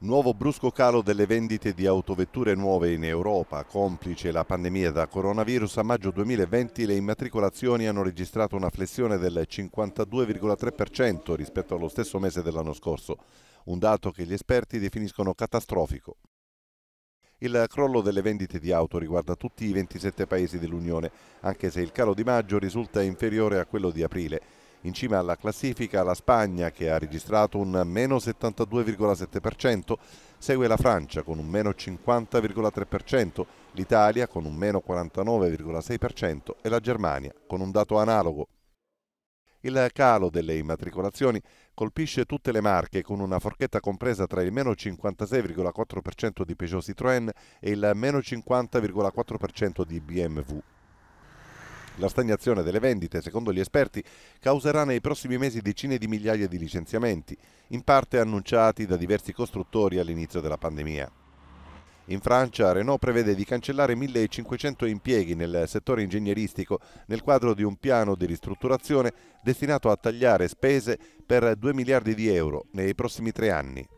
Nuovo brusco calo delle vendite di autovetture nuove in Europa. Complice la pandemia da coronavirus, a maggio 2020 le immatricolazioni hanno registrato una flessione del 52,3% rispetto allo stesso mese dell'anno scorso, un dato che gli esperti definiscono catastrofico. Il crollo delle vendite di auto riguarda tutti i 27 paesi dell'Unione, anche se il calo di maggio risulta inferiore a quello di aprile. In cima alla classifica la Spagna che ha registrato un meno 72,7%, segue la Francia con un meno 50,3%, l'Italia con un meno 49,6% e la Germania con un dato analogo. Il calo delle immatricolazioni colpisce tutte le marche con una forchetta compresa tra il meno 56,4% di Peugeot Citroën e il meno 50,4% di BMW. La stagnazione delle vendite, secondo gli esperti, causerà nei prossimi mesi decine di migliaia di licenziamenti, in parte annunciati da diversi costruttori all'inizio della pandemia. In Francia Renault prevede di cancellare 1500 impieghi nel settore ingegneristico nel quadro di un piano di ristrutturazione destinato a tagliare spese per 2 miliardi di euro nei prossimi tre anni.